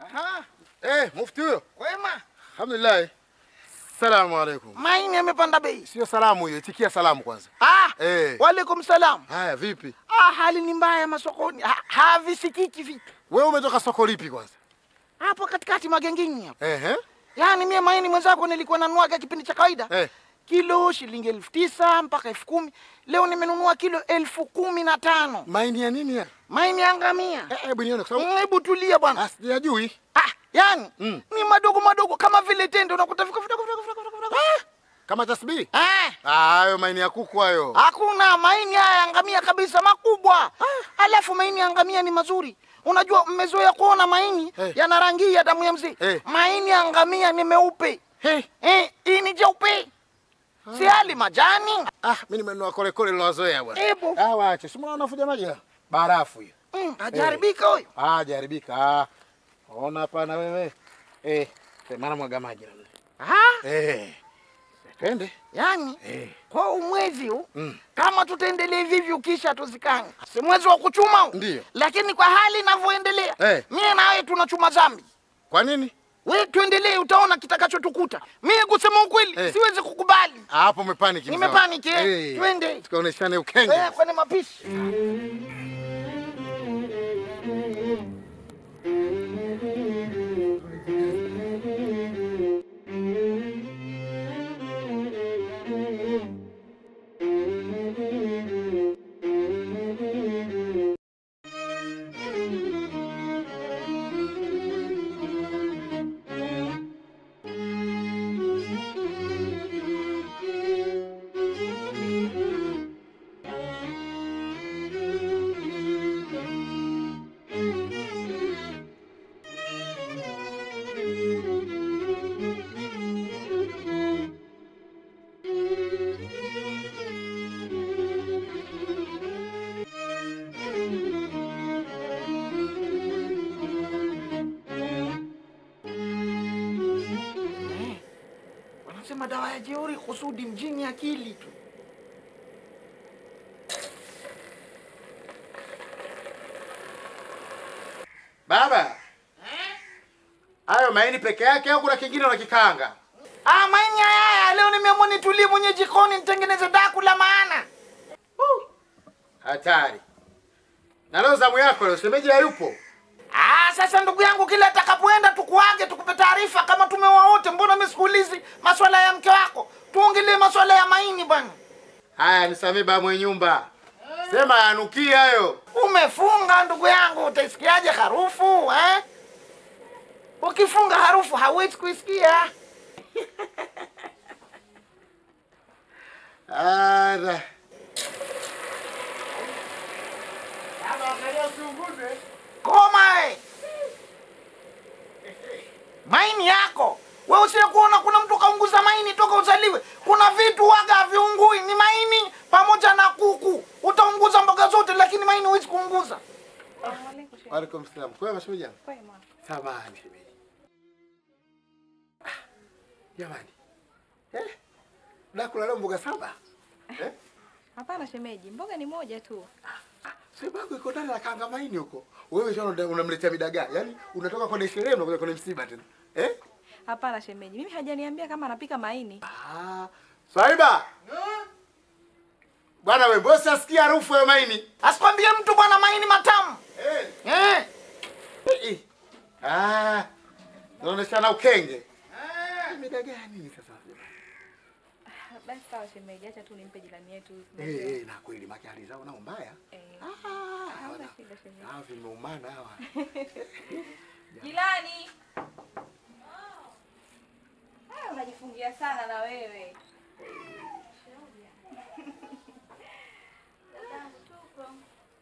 Aha. Eh, muftiyo. Wema. Alhamdulillah. Salamu alaikum. Maini yamepanda bei. Sio salamu hiyo, itikia salamu kwanza. Ah, eh. Waalaikum salam. Haya, vipi? Ah, hali ni mbaya masokoni. Ha, havisikiki vitu. Wewe umetoka soko lipi kwanza? Hapo katikati magengini hapo. Eh, eh. Yaani mie maini mwenzako nilikuwa nanuaga kipindi cha kawaida. Eh. Kilo shilingi elfu tisa mpaka elfu kumi. Leo nimenunua kilo elfu kumi na tano. Maini ya nini ya? Maimiangamia. Eh, hebu nione kwa sababu. Hebu tulia bwana. Ah, sijajui. Ah, yani mm. ni madogo madogo kama vile tende unakuta viko vidogo vidogo vidogo vidogo. Ah. Kama tasbi? Eh. Ah, hayo maini ya kuku hayo. Hakuna maini haya angamia kabisa makubwa. Ah. Alafu maini angamia ni mazuri. Unajua mmezoea kuona maini hey. Eh. yana rangi ya damu ya mzee. Hey. Eh. Maini ya ngamia ni meupe. Eh. Hey. Eh, hii ni jeupe. Si ah. ali majani. Ah, mimi nimenua kole kole nilozoea bwana. Ah, waache. Si mbona wanafuja maji hapa? barafu hiyo. Mm, eh. ajaribika huyo. Eh. Ah, ajaribika. Ah. Ona hapa na wewe. Eh, hey. Eh, maana mwaga maji na namna. Ah? Eh. Hey. Twende. Yaani Eh. Kwa umwezi huu mm. Kama tutaendelea hivi ukisha tuzikane. Si mwezi wa kuchuma huu? Ndio. Lakini kwa hali inavyoendelea eh. Mimi na wewe tunachuma zambi. Kwa nini? Wewe tuendelee, utaona kitakachotukuta. Mimi kusema ukweli hey. Eh. siwezi kukubali. Ah, hapo umepaniki. Nimepaniki. Hey. Twende tukaoneshane ukenge. Eh, kwenye mapishi. Mm. Thank you. jeuri kusudi mjini akili tu. Baba, eh? hayo maini peke yake au kuna kingine unakikaanga? Ah, maini haya leo nimeamua nitulie mwenye jikoni nitengeneze daku la maana. Hatari. Na leo zamu yako leo, semeji hayupo. Ah, sasa ndugu yangu, kila atakapoenda tukuage, tukupe taarifa kama tumeoa wote. Mbona mimi sikuulizi masuala ya mke wako? Tuongelee masuala ya maini bwana. Haya, nisamee ba mwenye nyumba. Sema yanukia hayo. Umefunga ndugu yangu, utaisikiaje harufu eh? Ukifunga harufu hauwezi kuisikia. Ara koma komae eh. maini yako we usiye kuona kuna mtu kaunguza maini toka uzaliwe. Kuna vitu waga haviungui, ni maini pamoja na kuku. Utaunguza mboga zote, lakini maini huwezi kuunguza. Waalaikum salaam. Kwema shemeji yangu? Kwema. Samahani shemeji. Ah, jamani. Eh? Na kula leo mboga saba? Eh? Hapana shemeji, mboga ni moja tu. Ah. Sebango iko ndani ya Kangamaini huko. Wewe tena unamletea midagaa. Yaani unatoka kwa Dar es Salaam unakuja kwenye msiba tena. Eh? Hapana shemeji. Mimi hajaniambia kama anapika maini. Ah. Saiba. Hmm? Bwana wewe bosi asikia harufu ya maini. Asikwambie mtu bwana maini matamu. Eh. Eh. Eh. eh. Ah. Unaonekana ukenge. Ah, midagaa nini sasa? Basi sawa shemeji, acha tu nimpe jirani yetu. Eh, eh, na kweli maki hali zao nao mbaya. Eh. Ah, hawana shida shemeji. vimeumana hawa. Jirani. Ah, unajifungia sana na wewe.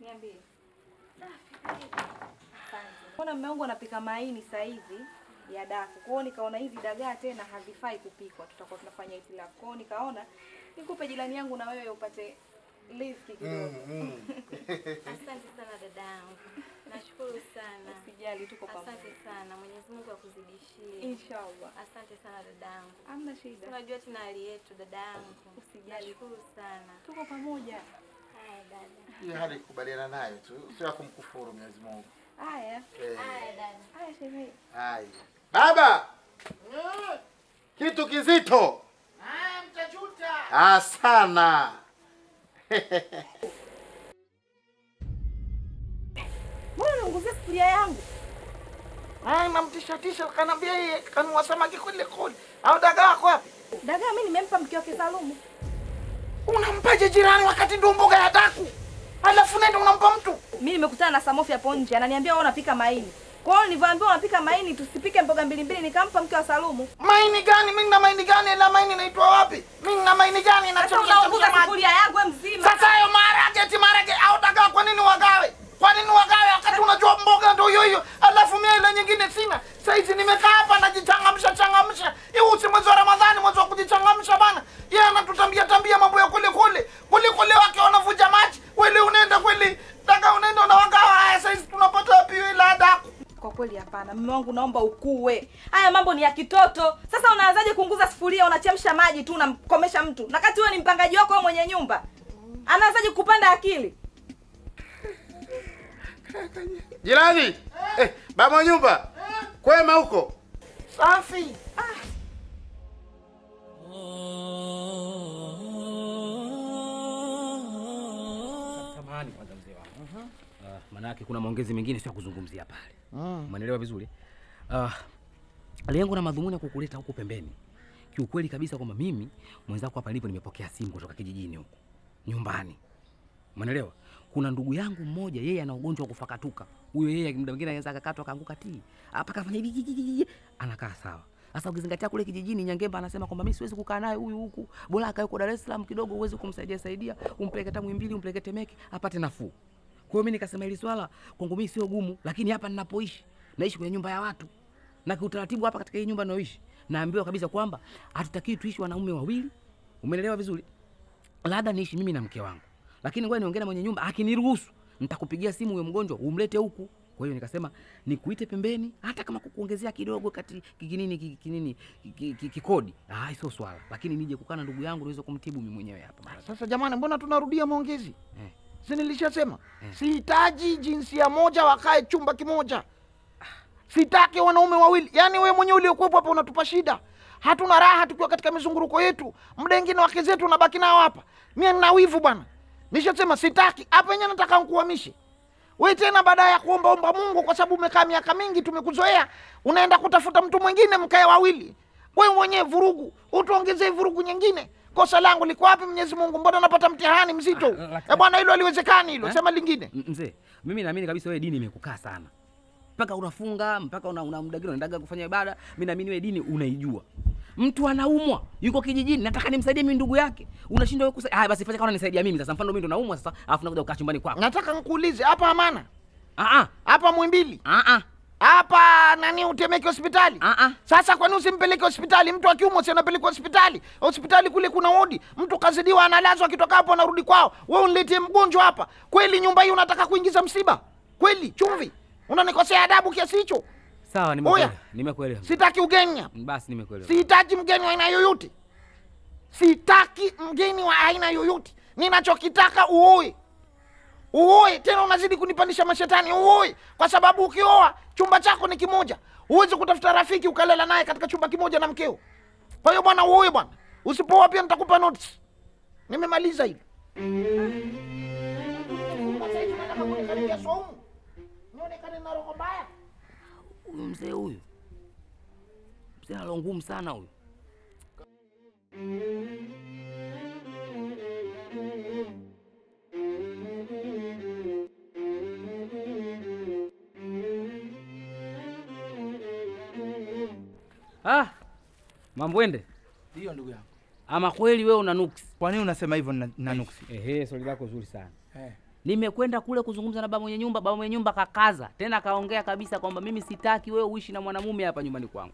Niambie. Mbona mume wangu anapika maini saizi? ya dafu. Kwa hiyo nikaona hivi dagaa tena hazifai kupikwa, tutakuwa tunafanya itilafu. Kwa hiyo nikaona nikupe jirani yangu na wewe upate riziki mm, kidogo. Mm, mm. Asante sana dadangu, nashukuru sana. Usijali, tuko pamoja. Asante sana, Mwenyezi Mungu akuzidishie inshallah. Asante sana dadangu, hamna shida, Unajua tena hali yetu dadangu. Usijali, nashukuru sana, tuko pamoja. Haya dada, hiyo hali kukubaliana nayo tu, sio kumkufuru Mwenyezi Mungu. Haya eh. haya dada, haya shemeji, haya. Baba, eh? kitu kizito. Ah, mtajuta. Ah, sana. Mbona unaongezea sufuria yangu? Ah, namtisha tisha kanambia yeye kanua samaki kule kule. Au dagaa wako wapi? Dagaa mimi nimempa mke wake Salumu. Unampaje jirani wakati ndio mboga ya taku Alafu nenda unampa mtu? Mimi nimekutana na Samofi hapo nje ananiambia wewe unapika maini. Kwa hiyo nilivyoambiwa unapika maini tusipike mboga mbili mbili nikampa mke wa Salumu. Maini gani? Mimi na maini gani? Na maini naitwa wapi? Mimi na maini gani? Na chakula yangu mzima. Sasa hiyo maharage tu unamkomesha mtu, na kati wewe ni mpangaji wako mwenye nyumba, anaanzaje kupanda akili? Jirani eh, eh, baba nyumba eh, kwema huko safi. Ah. Manake kuna maongezi mengine sio kuzungumzia pale. Mm. Umeelewa vizuri? Ah, lengo na madhumuni ya kukuleta huku pembeni kiukweli kabisa kwamba mimi mwenzako hapa nilipo nimepokea simu kutoka kijijini huko nyumbani, umeelewa? Kuna ndugu yangu mmoja, yeye ana ugonjwa wa kufakatuka. Huyo yeye muda mwingine anaweza akakatwa akaanguka ti hapa, kafanya hivi anakaa sawa. Sasa ukizingatia kule kijijini, Nyangemba anasema kwamba mimi siwezi kukaa naye huyu huku, bora akae huko Dar es Salaam kidogo, uweze kumsaidia saidia, umpeleke tamu mbili, umpeleke Temeke apate nafuu. Kwa hiyo mimi nikasema hili swala kwangu mimi sio gumu, lakini hapa ninapoishi naishi kwenye nyumba ya watu na kiutaratibu hapa katika hii nyumba ninayoishi naambiwa kabisa kwamba hatutakii tuishi wanaume wawili, umeelewa vizuri, labda niishi mimi na mke wangu, lakini ngoja niongee na mwenye nyumba, akiniruhusu nitakupigia simu huyo mgonjwa umlete huku. Kwa hiyo nikasema nikuite pembeni, hata kama kukuongezea kidogo kati kikinini kikinini kikodi, ah, sio swala, lakini nije kukaa na ndugu yangu niweze kumtibu mimi mwenyewe hapa. Ah, sasa jamani, mbona tunarudia maongezi eh? Si nilishasema eh, sihitaji jinsia moja wakae chumba kimoja sitaki wanaume wawili. Yani wewe mwenyewe uliokuwepo hapa unatupa shida, hatuna raha tukiwa katika mizunguruko yetu. Muda mwingine wake zetu unabaki nao hapa. Mimi nina wivu bwana, nishasema sitaki hapa yenyewe, nataka nkuhamishe we tena, baada ya kuomba omba Mungu, kwa sababu umekaa miaka mingi, tumekuzoea, unaenda kutafuta mtu mwingine, mkae wawili, we mwenyewe vurugu, utuongezee vurugu nyingine. Kosa langu liko wapi? Mwenyezi Mungu, mbona napata mtihani mzito? Ah, e bwana, hilo haliwezekani hilo. Eh? Sema lingine mzee. Mimi naamini kabisa wewe dini imekukaa sana mpaka unafunga mpaka una, una muda gani unaendaga kufanya ibada. Mimi naamini wewe dini unaijua. Mtu anaumwa yuko kijijini, nataka nimsaidie mimi ndugu yake, unashindwa wewe kusaidia. Haya basi fanya kama unanisaidia mimi sasa. Mfano mimi ndo naumwa sasa, alafu nakuja kukaa chumbani kwako. Nataka nikuulize hapa Amana, a a hapa Mwimbili, a hapa nani utemeke hospitali uh -uh. Sasa kwani usimpeleke hospitali? Mtu akiumwa si anapelekwa hospitali? Hospitali kule kuna wodi, mtu kazidiwa analazwa, akitoka hapo anarudi kwao. Wewe unletie mgonjwa hapa kweli? Nyumba hii unataka kuingiza msiba kweli? Chumvi Unanikosea adabu kiasi hicho? Sawa, nimekuelewa. Nimekuelewa. Sitaki ugeni hapa. Basi nimekuelewa. Sihitaji mgeni wa aina yoyote. Sitaki mgeni wa aina yoyote. Ninachokitaka uoe. Uoe tena, unazidi kunipandisha mashetani. Uoe kwa sababu ukioa chumba chako ni kimoja, huwezi kutafuta rafiki ukalala naye katika chumba kimoja na mkeo. Kwa hiyo bwana, uoe bwana. Usipooa pia nitakupa notice. Nimemaliza hilo. Huyu mzee huyu mzee ana ngumu sana huyu. Ah, Mambwende. Ndio ndugu yangu. Ama kweli wewe una nuksi? Kwa nini unasema hivyo na, na eh, nuksi? Ehe, swali lako zuri sana. Eh. Nimekwenda kule kuzungumza na baba mwenye nyumba, baba mwenye nyumba kakaza tena, kaongea kabisa kwamba mimi sitaki wewe uishi na mwanamume hapa nyumbani kwangu,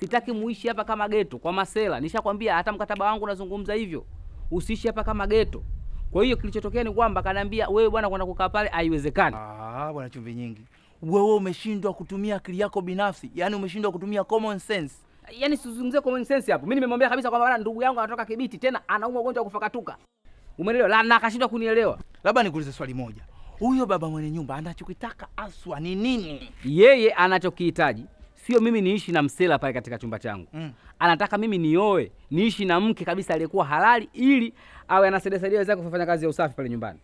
sitaki muishi hapa kama geto kwa masela. Nishakwambia hata mkataba wangu unazungumza hivyo, usiishi hapa kama geto. Kwa hiyo kilichotokea ni kwamba kanaambia wewe bwana, kwenda kukaa pale haiwezekani. Ah, bwana chumvi nyingi, wewe umeshindwa kutumia akili yako binafsi, yani umeshindwa kutumia common sense Yaani sizungumzie common sense hapo. Mimi nimemwambia kabisa kwamba ndugu yangu anatoka Kibiti, tena anaumwa ugonjwa wa kufakatuka, umeelewa? Na akashindwa kunielewa. Labda nikuulize swali moja, huyo baba mwenye nyumba anachokitaka aswa ni nini? Yeye anachokihitaji sio mimi niishi na msela pale katika chumba changu mm. Anataka mimi nioe niishi na mke kabisa aliyekuwa halali, ili awe anasaidia wenzake kufanya kazi ya usafi pale nyumbani.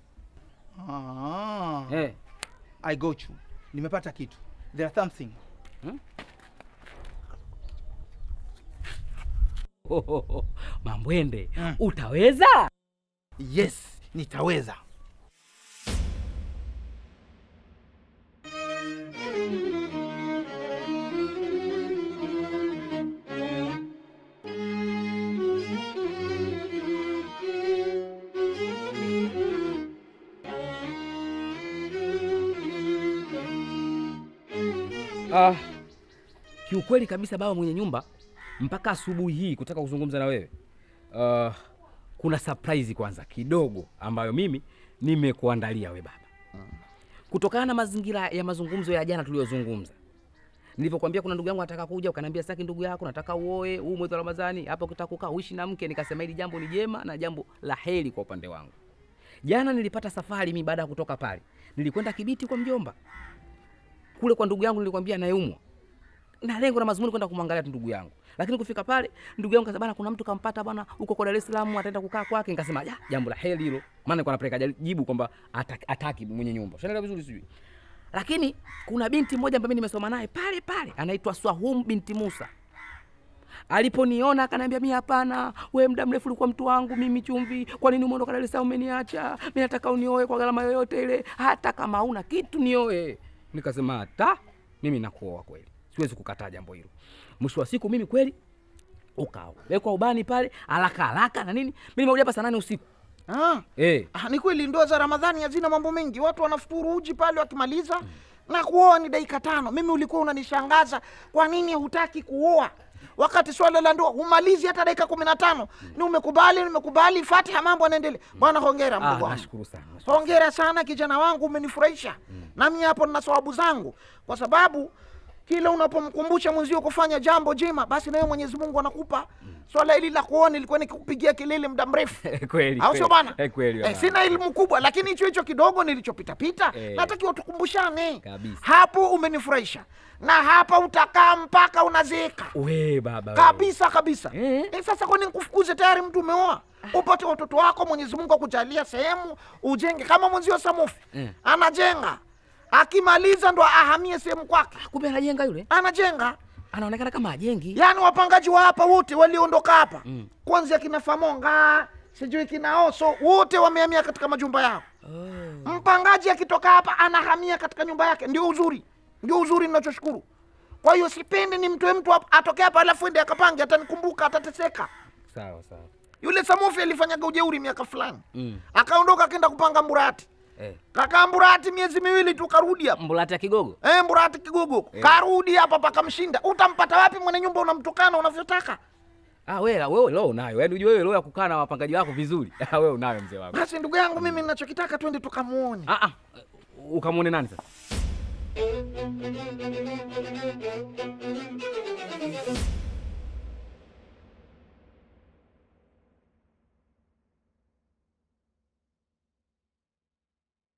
Ah. Hey. Eh. I got you. Nimepata kitu. There are something. Hmm? Oh, oh, oh. Mambwende, mm. Utaweza? Yes, nitaweza. Ah. ah, kiukweli kabisa baba mwenye nyumba, mpaka asubuhi hii kutaka kuzungumza na wewe. Uh, kuna surprise kwanza kidogo ambayo mimi nimekuandalia we baba. Hmm. Kutokana na mazingira ya mazungumzo ya jana tuliyozungumza, nilivyokuambia kuna ndugu yangu anataka kuja, ukaniambia saki ndugu yako, nataka uoe huu mwezi wa Ramadhani hapo ukitaka kukaa uishi na mke. Nikasema hili jambo ni jema na jambo la heri kwa upande wangu. Jana nilipata safari mimi, baada ya kutoka pale nilikwenda Kibiti kwa mjomba kule kwa ndugu yangu nilikwambia anayeumwa na lengo na mazumuni kwenda kumwangalia tu ndugu yangu, lakini kufika pale ndugu yangu kasema bana, kuna mtu kampata bana huko kwa Dar es Salaam, ataenda kukaa kwake. Nikasema ja, ah, jambo la heri hilo, maana nilikuwa napeleka jibu kwamba ataki ataki mwenye nyumba, unaelewa vizuri, sijui. Lakini kuna binti mmoja ambaye nimesoma naye pale pale, anaitwa Swahum binti Musa. Aliponiona akaniambia, mimi hapana, we muda mrefu ulikuwa mtu wangu mimi chumvi. Kwa nini umeondoka Dar es Salaam umeniacha? Mimi nataka unioe kwa gharama yoyote ile, hata kama una kitu nioe. Nikasema hata mimi nakuoa kweli, siwezi kukataa jambo hilo. Mwisho wa siku mimi kweli ukawekwa ubani pale haraka haraka na nini, mimi nimekuja hapa saa nane usiku. Ah, eh. Ah, ni kweli ndoa za Ramadhani hazina mambo mengi, watu wanafuturu uji pale wakimaliza mm. na kuoa ni dakika tano. Mimi ulikuwa unanishangaza, kwa nini hutaki kuoa? wakati swala la ndoa humalizi hata dakika kumi na tano hmm. ni umekubali nimekubali fatiha mambo anaendele hmm. bwana hongera ah, hongera sana kijana wangu umenifurahisha hmm. nami hapo nina sababu zangu kwa sababu kila unapomkumbusha mwenzio kufanya jambo jema, basi nawe Mwenyezi Mungu anakupa swala hili la kuona. ilikuwa nikikupigia kelele muda mrefu eh, au sio bana eh, eh, sina elimu kubwa, lakini hicho hicho kidogo nilichopitapita eh, natakiwa tukumbushane. Hapo umenifurahisha na hapa utakaa mpaka unazeeka kabisa kabisa. e. sasa kwani nkufukuze Tayari mtu umeoa upate watoto wako, Mwenyezi Mungu akujalia sehemu ujenge kama mwenzio samofi anajenga akimaliza ndo ahamie sehemu kwake. Kumbe anajenga yule, anajenga anaonekana kama ajengi. Yaani wapangaji wa hapa wote waliondoka hapa mm. kwanzia kina Famonga sijui kina Oso wote wamehamia katika majumba yao. Oh. Mpangaji akitoka hapa anahamia katika nyumba yake, ndio uzuri, ndio uzuri ninachoshukuru. Kwa hiyo sipendi ni mtu mtu atoke hapa alafu ende akapange, atanikumbuka, atateseka. Sawa sawa. Yule Samofi alifanyaga ujeuri miaka fulani mm. akaondoka akaenda kupanga Mburati eh. Kaka Mburati miezi miwili tu karudi hapa. Mburati ya Kigogo eh, Mburati Kigogo eh. Karudi hapa pakamshinda. Utampata wapi mwenye nyumba unamtukana unavyotaka? Ah, wewe wewe leo unayo. Yaani unajua wewe leo ya kukaa na wapangaji wako vizuri. Ah, wewe unayo mzee wangu. Basi ndugu yangu mimi ninachokitaka twende tukamuone. Ah ah. Ukamuone nani sasa?